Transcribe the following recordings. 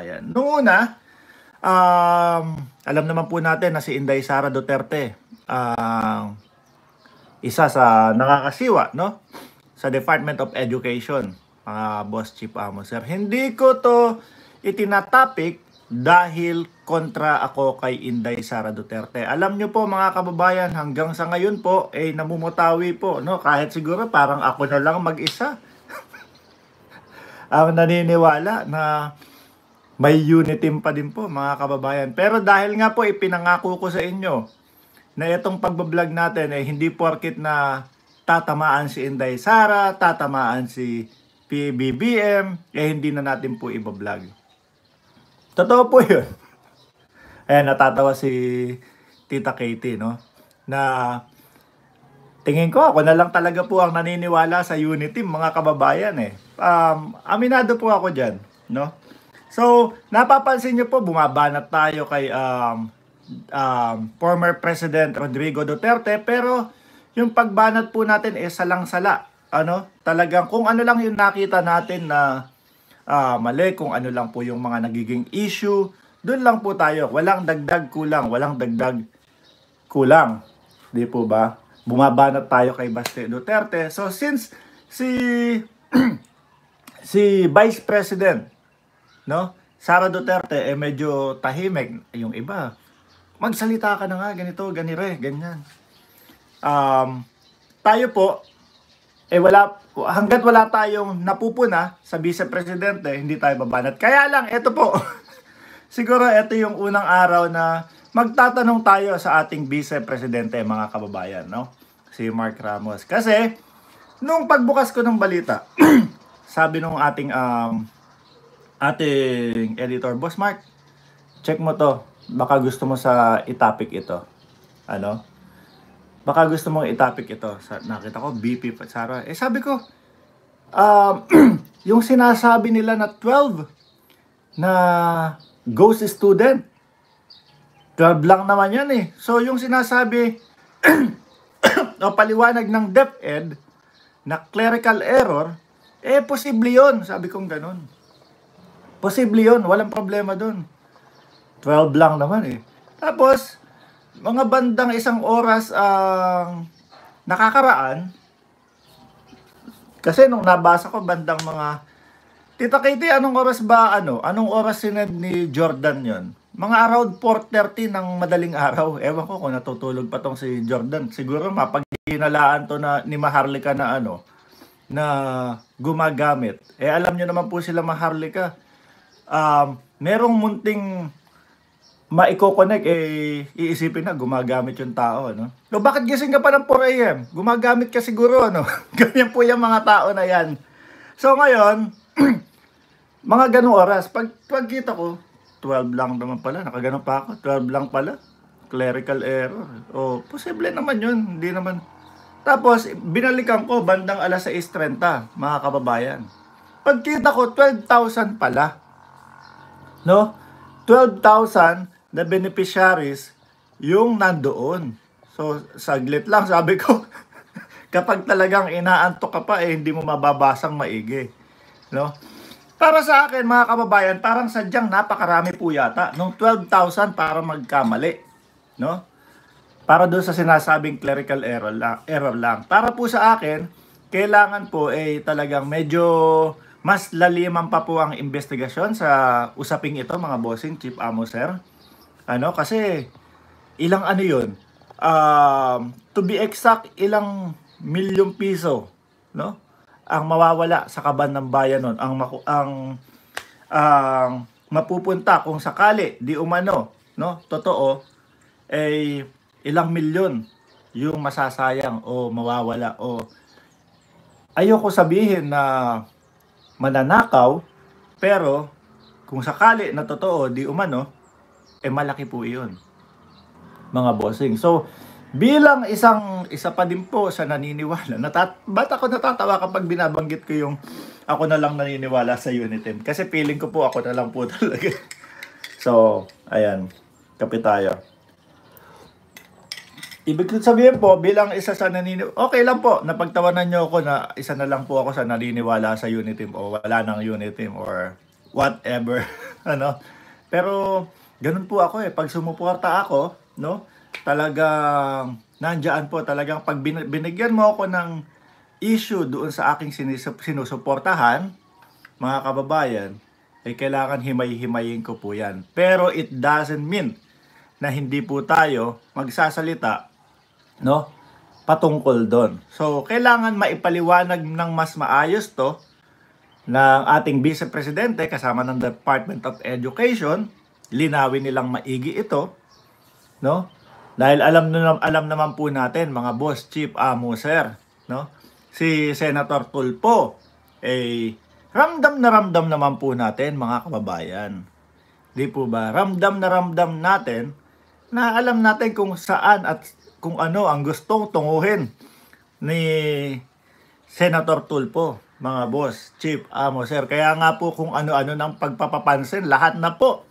Ayan. Noong una, um, alam naman po natin na si Inday Sara Duterte, uh, isa sa nakakasiwa, no? Sa Department of Education, mga uh, Boss Chief Amo, sir. Hindi ko to itinatopic dahil kontra ako kay Inday Sara Duterte. Alam nyo po mga kababayan, hanggang sa ngayon po, eh namumutawi po, no? Kahit siguro parang ako na lang mag-isa. Ang naniniwala na may unitim pa din po mga kababayan. Pero dahil nga po ipinangako ko sa inyo na itong pagbablog natin eh hindi porkit na tatamaan si Inday Sara, tatamaan si PBBM, eh hindi na natin po ibablog. Totoo po yun. Ayan, natatawa si Tita Katie, no? Na tingin ko ako na lang talaga po ang naniniwala sa unity mga kababayan eh. Um, aminado po ako dyan, no? So, napapansin niyo po, bumabanat tayo kay um, um, former President Rodrigo Duterte, pero yung pagbanat po natin eh salang-sala. Ano? Talagang kung ano lang yung nakita natin na uh, mali, kung ano lang po yung mga nagiging issue, doon lang po tayo. Walang dagdag kulang, walang dagdag kulang. Di po ba? Bumabanat tayo kay Baste Duterte. So, since si si Vice President no? Sara Duterte, eh medyo tahimik yung iba. Magsalita ka na nga, ganito, ganire, ganyan. Um, tayo po, eh wala, hanggat wala tayong napupuna sa vice presidente, hindi tayo babanat. Kaya lang, eto po, siguro eto yung unang araw na magtatanong tayo sa ating vice presidente, mga kababayan, no? Si Mark Ramos. Kasi, nung pagbukas ko ng balita, sabi nung ating um, ating editor. Boss Mark, check mo to. Baka gusto mo sa i-topic ito. Ano? Baka gusto mo i-topic ito. Sa, nakita ko, BP Sara. Eh sabi ko, um, yung sinasabi nila na 12 na ghost student, 12 lang naman yan eh. So yung sinasabi o paliwanag ng DepEd na clerical error, eh posible yon Sabi kong ganun. Posible yon walang problema doon. 12 lang naman eh. Tapos, mga bandang isang oras ang uh, nakakaraan, kasi nung nabasa ko bandang mga Tita Katie, anong oras ba ano? Anong oras sinend ni Jordan yon? Mga around 4.30 ng madaling araw. Ewan ko kung natutulog pa tong si Jordan. Siguro mapaghinalaan to na ni Maharlika na ano na gumagamit. Eh alam nyo naman po sila Maharlika um, merong munting maiko-connect, eh, iisipin na, gumagamit yung tao, ano? No, bakit gising ka pa ng 4 a.m.? Gumagamit ka siguro, ano? Ganyan po yung mga tao na yan. So, ngayon, mga ganung oras, pag, pagkita ko, 12 lang naman pala, nakagano pa ako, 12 lang pala, clerical error. O, posible naman yun, hindi naman. Tapos, binalikan ko bandang alas 6.30, mga kababayan. Pagkita ko, 12,000 pala no? 12,000 na beneficiaries yung nandoon. So, saglit lang, sabi ko, kapag talagang inaantok ka pa, eh, hindi mo mababasang maigi. No? Para sa akin, mga kababayan, parang sadyang napakarami po yata. Nung 12,000 para magkamali. No? Para doon sa sinasabing clerical error lang, error lang. Para po sa akin, kailangan po eh talagang medyo mas laliman pa po ang investigasyon sa usaping ito mga bossing Chief Amo Sir. Ano kasi ilang ano 'yun? Uh, to be exact, ilang milyon piso, no? Ang mawawala sa kaban ng bayan noon, ang ang ang uh, mapupunta kung sakali di umano, no? Totoo ay eh, ilang milyon yung masasayang o mawawala o ayoko sabihin na mananakaw, pero kung sakali na totoo, di umano, eh malaki po iyon. Mga bossing. So, bilang isang isa pa din po sa naniniwala, natat ba't ako natatawa kapag binabanggit ko yung ako na lang naniniwala sa Unitem? Kasi feeling ko po ako na lang po talaga. so, ayan. Kapit tayo. Ibig sabihin po, bilang isa sa naniniwala, okay lang po, napagtawanan nyo ako na isa na lang po ako sa naniniwala sa team o wala ng team or whatever, ano. Pero, ganun po ako eh. Pag sumuporta ako, no, talagang nandiyan po talagang pag binigyan mo ako ng issue doon sa aking sinusuportahan, mga kababayan, ay eh, kailangan himay-himayin ko po yan. Pero it doesn't mean na hindi po tayo magsasalita no? Patungkol doon. So, kailangan maipaliwanag ng mas maayos to ng ating Vice Presidente kasama ng Department of Education. Linawin nilang maigi ito, no? Dahil alam na alam naman po natin mga boss, chief amo sir, no? Si Senator Tulpo eh ramdam na ramdam naman po natin mga kababayan. Di po ba? Ramdam na ramdam natin na alam natin kung saan at kung ano ang gustong tunguhin ni Senator Tulpo, mga boss, Chief Amo, sir. Kaya nga po kung ano-ano ng pagpapapansin, lahat na po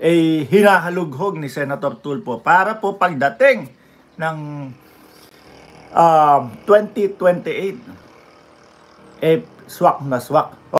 ay eh, hinahalughog ni Senator Tulpo para po pagdating ng uh, ah, 2028 eh swak na swak.